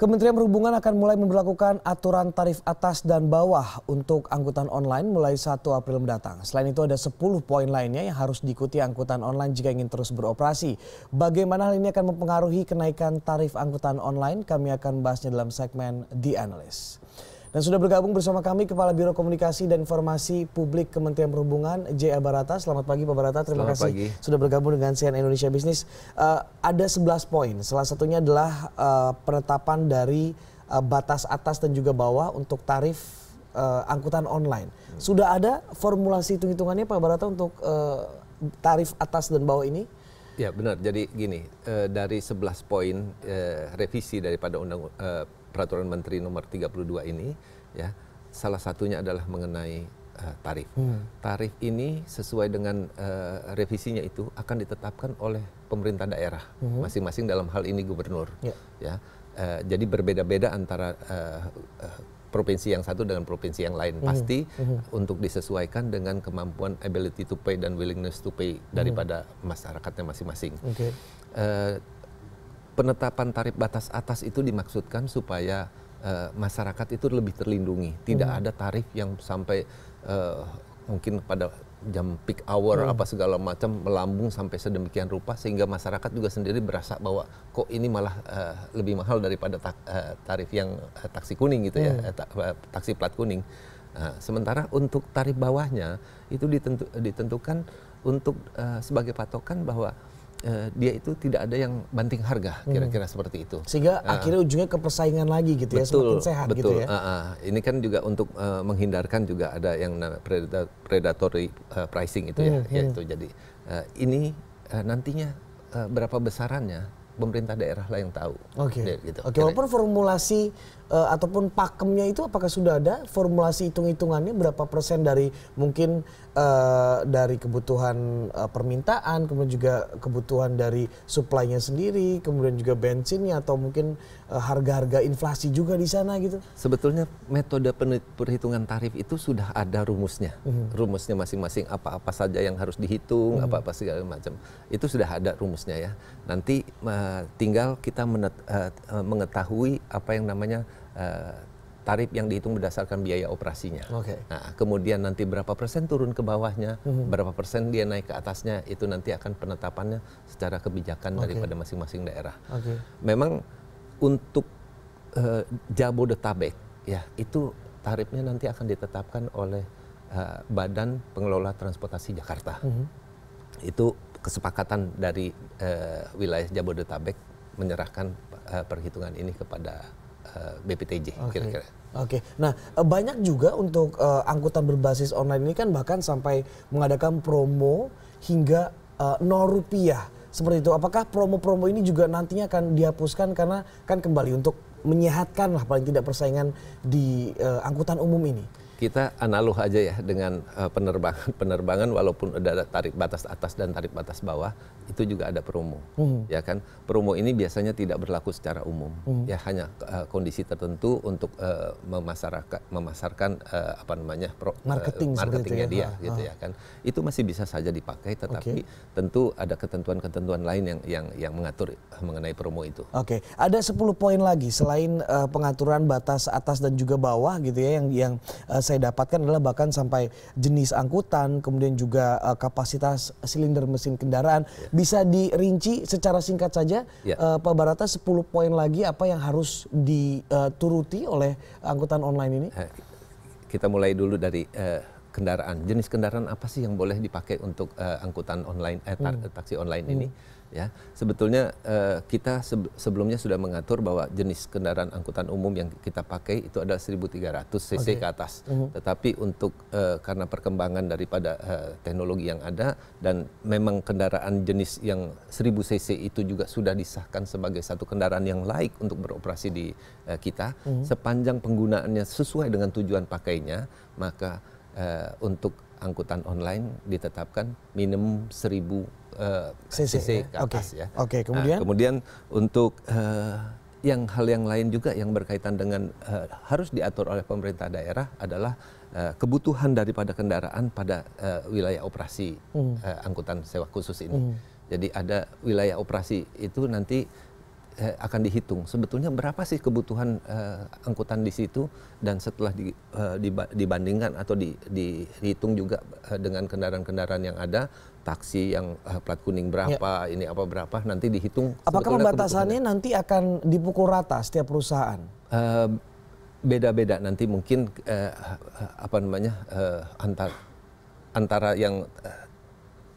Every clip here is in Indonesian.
Kementerian Perhubungan akan mulai memperlakukan aturan tarif atas dan bawah untuk angkutan online mulai 1 April mendatang. Selain itu ada 10 poin lainnya yang harus diikuti angkutan online jika ingin terus beroperasi. Bagaimana hal ini akan mempengaruhi kenaikan tarif angkutan online? Kami akan bahasnya dalam segmen The Analyst. Dan sudah bergabung bersama kami Kepala Biro Komunikasi dan Informasi Publik Kementerian Perhubungan J. Barata. Selamat pagi Pak Barata, terima Selamat kasih pagi. sudah bergabung dengan CNN Indonesia Business. Uh, ada 11 poin, salah satunya adalah uh, penetapan dari uh, batas atas dan juga bawah untuk tarif uh, angkutan online. Hmm. Sudah ada formulasi hitung-hitungannya Pak Barata untuk uh, tarif atas dan bawah ini? Ya benar, jadi gini, uh, dari 11 poin uh, revisi daripada undang uh, peraturan menteri nomor 32 ini ya salah satunya adalah mengenai uh, tarif. Hmm. Tarif ini sesuai dengan uh, revisinya itu akan ditetapkan oleh pemerintah daerah hmm. masing-masing hmm. dalam hal ini gubernur ya. ya. Uh, jadi berbeda-beda antara uh, uh, provinsi yang satu dengan provinsi yang lain hmm. pasti mm. untuk disesuaikan dengan kemampuan ability to pay dan willingness to pay hmm. daripada mm. masyarakatnya masing-masing. Okay. Uh, penetapan tarif batas atas itu dimaksudkan supaya uh, masyarakat itu lebih terlindungi. Tidak hmm. ada tarif yang sampai uh, mungkin pada jam peak hour hmm. apa segala macam melambung sampai sedemikian rupa sehingga masyarakat juga sendiri berasa bahwa kok ini malah uh, lebih mahal daripada ta uh, tarif yang uh, taksi kuning gitu ya, hmm. ya, ta, uh, taksi plat kuning. Nah, sementara untuk tarif bawahnya itu ditentu, ditentukan untuk uh, sebagai patokan bahwa Eh, dia itu tidak ada yang banting harga hmm. kira-kira hmm. seperti itu sehingga uh, akhirnya ujungnya ke persaingan lagi gitu, ya, gitu betul, ya semakin sehat betul, gitu ya uh, uh. ini kan juga untuk uh, menghindarkan juga ada yang predator, predatory uh, pricing itu hmm, ya hmm. hmm. jadi uh, ini uh, nantinya uh, berapa besarannya pemerintah daerah lah yang tahu. Oke. Okay. Gitu. Oke. Okay, walaupun formulasi uh, ataupun pakemnya itu apakah sudah ada formulasi hitung-hitungannya berapa persen dari mungkin uh, dari kebutuhan uh, permintaan kemudian juga kebutuhan dari suplainya sendiri kemudian juga bensinnya atau mungkin uh, harga-harga inflasi juga di sana gitu. Sebetulnya metode perhitungan tarif itu sudah ada rumusnya. Mm-hmm. Rumusnya masing-masing apa-apa saja yang harus dihitung, mm-hmm. apa-apa segala macam. Itu sudah ada rumusnya ya. Nanti uh, tinggal kita menet, uh, mengetahui apa yang namanya Eh, tarif yang dihitung berdasarkan biaya operasinya. Okay. Nah, kemudian nanti berapa persen turun ke bawahnya, mm-hmm. berapa persen dia naik ke atasnya, itu nanti akan penetapannya secara kebijakan okay. daripada masing-masing daerah. Okay. Memang untuk uh, Jabodetabek ya itu tarifnya nanti akan ditetapkan oleh uh, Badan Pengelola Transportasi Jakarta. Mm-hmm. Itu kesepakatan dari uh, wilayah Jabodetabek menyerahkan uh, perhitungan ini kepada Eh, BPTJ kira kira-kira. Oke, okay. nah eh, banyak juga untuk uh, angkutan berbasis online ini kan bahkan sampai mengadakan promo hingga uh, 0 rupiah seperti itu. Apakah promo-promo ini juga nantinya akan dihapuskan karena kan kembali untuk menyehatkan lah paling tidak persaingan di uh, angkutan umum ini? kita analog aja ya dengan eh, penerbangan penerbangan walaupun ada tarif batas atas dan tarif batas bawah itu juga ada promo hmm. ya kan promo ini biasanya tidak berlaku secara umum hmm. ya hanya uh, kondisi tertentu untuk uh, memasarkan memasarkan uh, apa namanya pro, marketing uh, marketingnya ya. dia ya. gitu ah. ya kan itu masih bisa saja dipakai tetapi okay. tentu ada ketentuan-ketentuan lain yang yang yang mengatur mengenai promo itu oke okay. ada 10 poin lagi selain uh, pengaturan batas atas dan juga bawah gitu ya yang yang uh, saya dapatkan adalah bahkan sampai jenis angkutan, kemudian juga uh, kapasitas silinder mesin kendaraan. Ya. Bisa dirinci secara singkat saja, yeah. Ya. uh, Pak Barata 10 poin lagi apa yang harus dituruti eh, oleh angkutan online ini? Eh, kita mulai dulu dari uh, kendaraan. Jenis kendaraan apa sih yang boleh dipakai untuk uh, angkutan online, eh, hmm. taksi online ini? Hmm ya sebetulnya uh, kita sebelumnya sudah mengatur bahwa jenis kendaraan angkutan umum yang kita pakai itu adalah 1300 cc okay. ke atas uh mhm. -huh. tetapi untuk uh, karena perkembangan daripada uh, teknologi yang ada dan memang kendaraan jenis yang 1000 cc itu juga sudah disahkan sebagai satu kendaraan yang layak untuk beroperasi di uh, kita uh mhm. -huh. sepanjang penggunaannya sesuai dengan tujuan pakainya maka uh, untuk angkutan online ditetapkan minimum 1000 uh, CC, CC ya? ke atas ya. Oke, okay, kemudian nah, kemudian untuk uh, yang hal yang lain juga yang berkaitan dengan uh, harus diatur oleh pemerintah daerah adalah uh, kebutuhan daripada kendaraan pada uh, wilayah operasi hmm. uh, angkutan sewa khusus ini. Hmm. Jadi ada wilayah operasi itu nanti akan dihitung sebetulnya berapa sih kebutuhan uh, angkutan di situ dan setelah di, uh, dibandingkan atau di, di, dihitung juga uh, dengan kendaraan-kendaraan yang ada taksi yang uh, plat kuning ya. berapa, ya. ini apa berapa, nanti dihitung. Apakah pembatasannya nanti akan dipukul rata setiap perusahaan? Beda-beda nanti mungkin uh, apa namanya uh, antar antara yang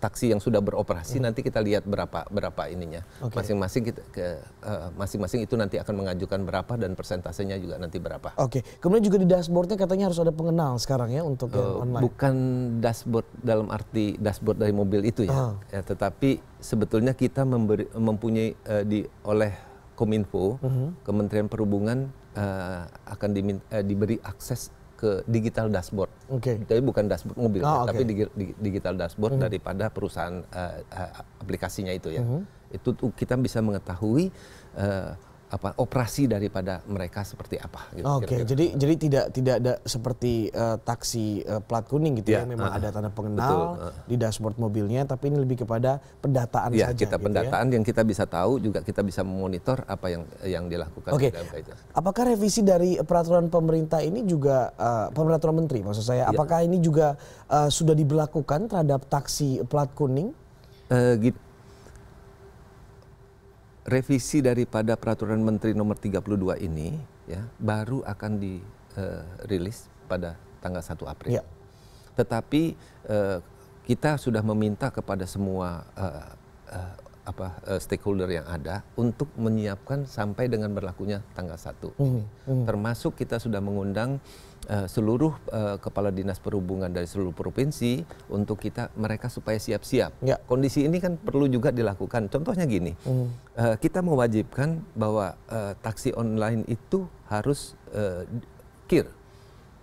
taksi yang sudah beroperasi hmm. nanti kita lihat berapa berapa ininya masing-masing okay. Eh, masing-masing uh, itu nanti akan mengajukan berapa dan persentasenya juga nanti berapa. Oke, okay. kemudian juga di dashboardnya katanya harus ada pengenal sekarang ya untuk uh, yang eh, online. Bukan dashboard dalam arti dashboard dari mobil itu ya, uh. ya tetapi sebetulnya kita memberi, mempunyai uh, di oleh Kominfo, uh mhm. -huh. Kementerian Perhubungan uh, akan di, uh, diberi akses ke digital dashboard. Oke. Okay. Tapi bukan dashboard mobil, oh, ah, ya, okay. tapi digital dashboard mm -hmm. daripada perusahaan uh, aplikasinya itu ya. Mm -hmm. Itu kita bisa mengetahui uh, apa operasi daripada mereka seperti apa gitu. Oke, okay, jadi jadi tidak tidak ada seperti uh, taksi uh, plat kuning gitu ya, ya, memang uh, ada tanda pengenal betul, uh, di dashboard mobilnya tapi ini lebih kepada pendataan ya, saja. kita gitu ya. pendataan ya. yang kita bisa tahu juga kita bisa memonitor apa yang yang dilakukan Oke. Okay. Dalam Apakah revisi dari peraturan pemerintah ini juga uh, peraturan menteri maksud saya ya. apakah ini juga uh, sudah diberlakukan terhadap taksi plat kuning? Uh, gitu revisi daripada peraturan menteri nomor 32 ini ya baru akan dirilis eh, uh, pada tanggal 1 April. Ya. Tetapi uh, kita sudah meminta kepada semua uh, uh, apa uh, stakeholder yang ada untuk menyiapkan sampai dengan berlakunya tanggal 1. Mm -hmm. Termasuk kita sudah mengundang uh, seluruh uh, kepala dinas perhubungan dari seluruh provinsi untuk kita mereka supaya siap-siap. Ya. Kondisi ini kan perlu juga dilakukan. Contohnya gini, hmm. uh, kita mewajibkan bahwa uh, taksi online itu harus uh, kir,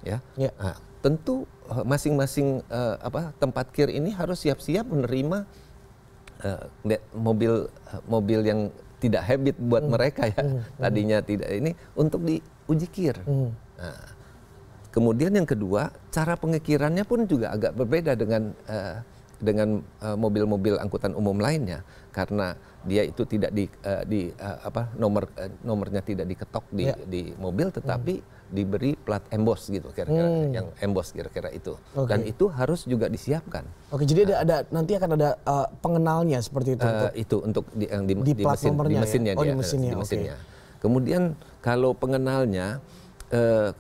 ya. ya. Nah, tentu masing-masing uh, apa tempat kir ini harus siap-siap menerima uh, mobil uh, mobil yang tidak habit buat hmm. mereka ya. Hmm. Tadinya tidak ini untuk diuji kir. Hmm. Nah, Kemudian yang kedua, cara pengekirannya pun juga agak berbeda dengan uh, dengan eh, mobil-mobil uh, angkutan umum lainnya karena dia itu tidak di uh, di uh, apa nomor uh, nomornya tidak diketok di ya. di mobil tetapi hmm. diberi plat emboss gitu kira-kira hmm. yang emboss kira-kira itu okay. dan itu harus juga disiapkan. Oke, okay, jadi ada nah. ada nanti akan ada uh, pengenalnya seperti itu uh, untuk itu untuk di, yang di, di, di mesin di ya? mesinnya ya? oh, di mesinnya. Di mesinnya. Okay. Kemudian kalau pengenalnya uh,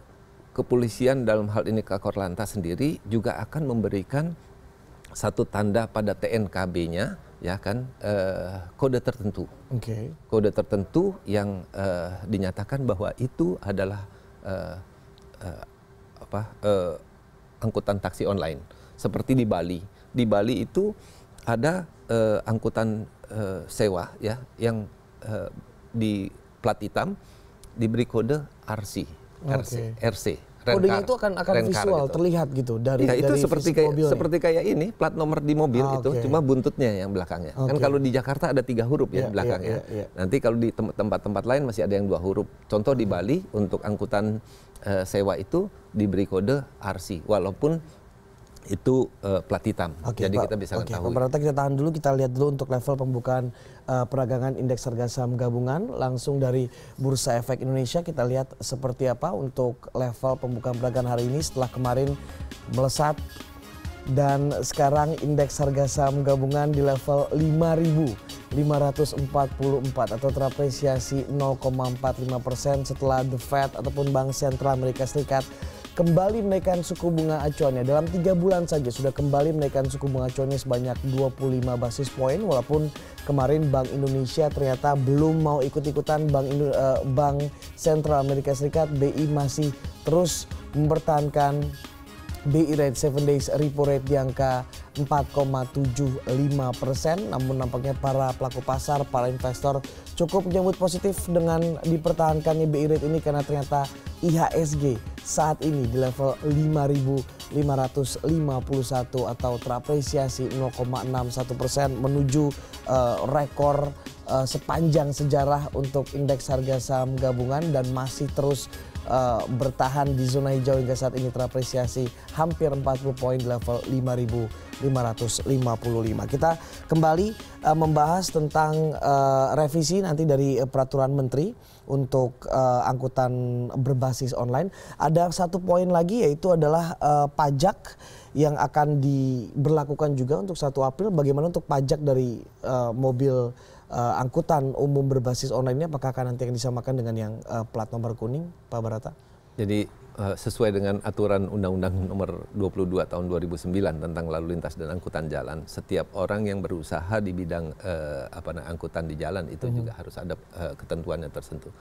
kepolisian dalam hal ini Kakor Lantas sendiri juga akan memberikan satu tanda pada TNKB-nya ya kan uh, kode tertentu. Okay. Kode tertentu yang uh, dinyatakan bahwa itu adalah uh, uh, apa Uh, angkutan taksi online seperti di Bali. Di Bali itu ada uh, angkutan uh, sewa ya yang uh, di plat hitam diberi kode RC RC. Okay. RC. Kodenya itu akan akan visual, gitu. terlihat gitu dari ya, itu dari seperti kayak mobilnya. seperti kayak ini plat nomor di mobil ah, itu okay. cuma buntutnya yang belakangnya. Okay. Kan kalau di Jakarta ada tiga huruf ya, yeah, ya, belakangnya. yeah, yeah, yeah. Nanti kalau di tempat-tempat lain masih ada yang dua huruf. Contoh di Bali untuk angkutan uh, sewa itu diberi kode RC walaupun itu uh, plat hitam. Okay, Jadi Pak, kita bisa okay, ketahui. Pemerintah kita tahan dulu, kita lihat dulu untuk level pembukaan uh, peragangan indeks harga saham gabungan langsung dari Bursa Efek Indonesia. Kita lihat seperti apa untuk level pembukaan peragangan hari ini setelah kemarin melesat dan sekarang indeks harga saham gabungan di level 5.544 atau terapresiasi 0,45 persen setelah The Fed ataupun Bank Sentral Amerika Serikat kembali menaikkan suku bunga acuannya. Dalam tiga bulan saja sudah kembali menaikkan suku bunga acuannya sebanyak 25 basis poin walaupun kemarin Bank Indonesia ternyata belum mau ikut-ikutan Bank eh, Bank Sentral Amerika Serikat BI masih terus mempertahankan BI Rate 7 Days Repo Rate di angka 4,75 persen. Namun nampaknya para pelaku pasar, para investor cukup menyambut positif dengan dipertahankannya BI Rate ini karena ternyata IHSG saat ini di level 5.551 atau terapresiasi 0,61 persen menuju uh, rekor uh, sepanjang sejarah untuk indeks harga saham gabungan dan masih terus uh, bertahan di zona hijau hingga saat ini terapresiasi hampir 40 poin di level 5.555. Kita kembali uh, membahas tentang uh, revisi nanti dari uh, peraturan menteri untuk uh, angkutan berbasis online. Ada satu poin lagi yaitu adalah uh, pajak yang akan diberlakukan juga untuk satu April. Bagaimana untuk pajak dari uh, mobil uh, angkutan umum berbasis online ini apakah akan nanti yang disamakan dengan yang uh, plat nomor kuning, Pak Barata? Jadi uh, sesuai dengan aturan Undang-Undang Nomor 22 Tahun 2009 tentang lalu lintas dan angkutan jalan, setiap orang yang berusaha di bidang uh, apa nah, angkutan di jalan itu hmm. juga harus ada uh, ketentuannya tersentuh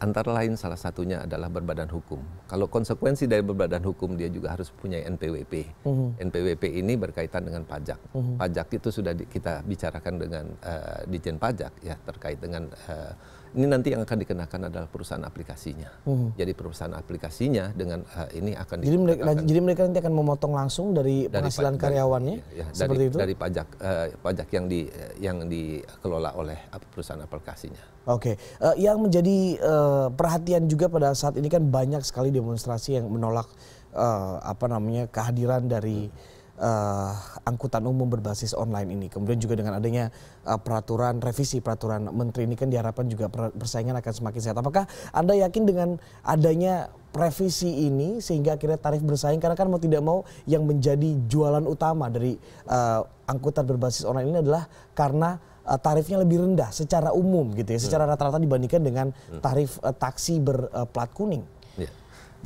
antara lain salah satunya adalah berbadan hukum. Kalau konsekuensi dari berbadan hukum dia juga harus punya NPWP. Uhum. NPWP ini berkaitan dengan pajak. Uhum. Pajak itu sudah di, kita bicarakan dengan uh, Dijen Pajak ya terkait dengan uh, ini nanti yang akan dikenakan adalah perusahaan aplikasinya. Uhum. Jadi perusahaan aplikasinya dengan uh, ini akan jadi mereka, jadi mereka nanti akan memotong langsung dari, dari penghasilan pajak, karyawannya ya, ya, seperti dari, itu dari pajak uh, pajak yang di yang dikelola oleh perusahaan aplikasinya. Oke, okay. uh, eh, yang menjadi uh, perhatian juga pada saat ini kan banyak sekali demonstrasi yang menolak uh, apa namanya kehadiran dari uh, angkutan umum berbasis online ini. Kemudian juga dengan adanya uh, peraturan revisi peraturan menteri ini kan diharapkan juga persaingan akan semakin sehat. Apakah Anda yakin dengan adanya revisi ini sehingga akhirnya tarif bersaing karena kan mau tidak mau yang menjadi jualan utama dari uh, angkutan berbasis online ini adalah karena Eh, tarifnya lebih rendah secara umum gitu ya, hmm. secara rata-rata dibandingkan dengan hmm. tarif uh, taksi berplat eh, uh, kuning. Ya.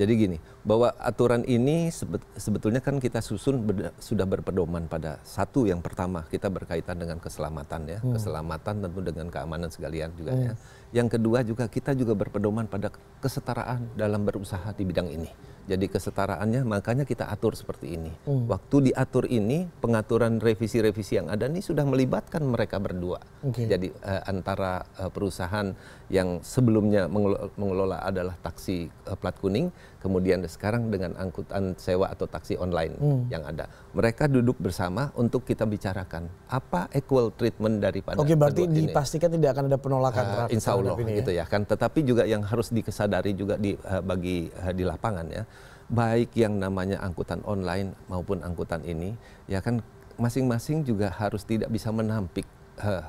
Jadi gini, bahwa aturan ini sebetulnya kan kita susun ber, sudah berpedoman pada satu yang pertama kita berkaitan dengan keselamatan ya, hmm. keselamatan tentu dengan keamanan sekalian juga hmm. ya. Yang kedua juga kita juga berpedoman pada kesetaraan dalam berusaha di bidang ini. Jadi kesetaraannya makanya kita atur seperti ini. Hmm. Waktu diatur ini pengaturan revisi-revisi yang ada ini sudah melibatkan mereka berdua. Okay. Jadi uh, antara uh, perusahaan yang sebelumnya mengelola, mengelola adalah taksi uh, plat kuning, kemudian sekarang dengan angkutan sewa atau taksi online hmm. yang ada. Mereka duduk bersama untuk kita bicarakan apa equal treatment daripada Oke, okay, berarti dipastikan tidak akan ada penolakan uh, Insya Allah ini, ya? gitu ya kan. Tetapi juga yang harus dikesadari juga di uh, bagi uh, di lapangan ya baik yang namanya angkutan online maupun angkutan ini ya kan masing-masing juga harus tidak bisa menampik uh,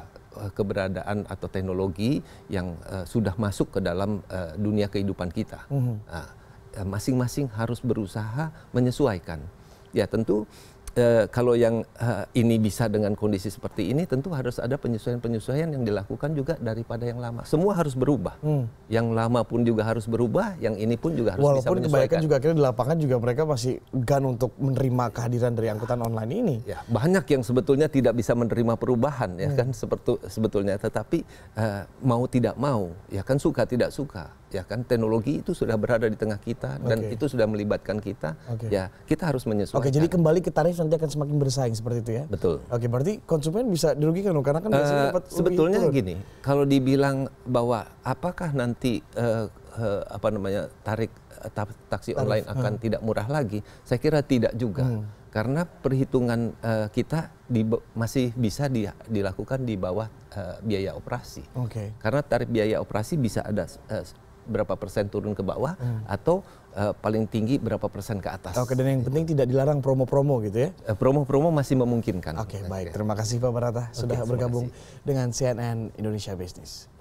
keberadaan atau teknologi yang uh, sudah masuk ke dalam uh, dunia kehidupan kita. Mm -hmm. nah, masing-masing harus berusaha menyesuaikan. Ya tentu eh, kalau yang eh, ini bisa dengan kondisi seperti ini tentu harus ada penyesuaian-penyesuaian yang dilakukan juga daripada yang lama. Semua harus berubah. Hmm. Yang lama pun juga harus berubah, yang ini pun juga harus Walaupun bisa menyesuaikan. Walaupun juga akhirnya di lapangan juga mereka masih gan untuk menerima kehadiran dari angkutan online ini. Ya, banyak yang sebetulnya tidak bisa menerima perubahan ya hmm. kan seperti sebetulnya tetapi eh, mau tidak mau ya kan suka tidak suka ya kan teknologi itu sudah berada di tengah kita dan itu sudah melibatkan kita okay. ya kita harus menyesuaikan. Oke okay, jadi kembali ke tarif nanti akan semakin bersaing seperti itu ya. Betul. Oke okay, berarti konsumen bisa dirugikan loh karena kan uh, dapat sebetulnya lebih gini kalau dibilang bahwa apakah nanti uh, uh, apa namanya tarik uh, taksi tarif. online akan hmm. tidak murah lagi saya kira tidak juga. Hmm karena perhitungan uh, kita di, masih bisa di, dilakukan di bawah uh, biaya operasi. Okay. Karena tarif biaya operasi bisa ada uh, berapa persen turun ke bawah hmm. atau uh, paling tinggi berapa persen ke atas. Oke, dan yang penting tidak dilarang promo-promo gitu ya. Eh, promo-promo masih memungkinkan. Oke, baik. Terima kasih Pak Barata sudah Oke, bergabung dengan CNN Indonesia Business.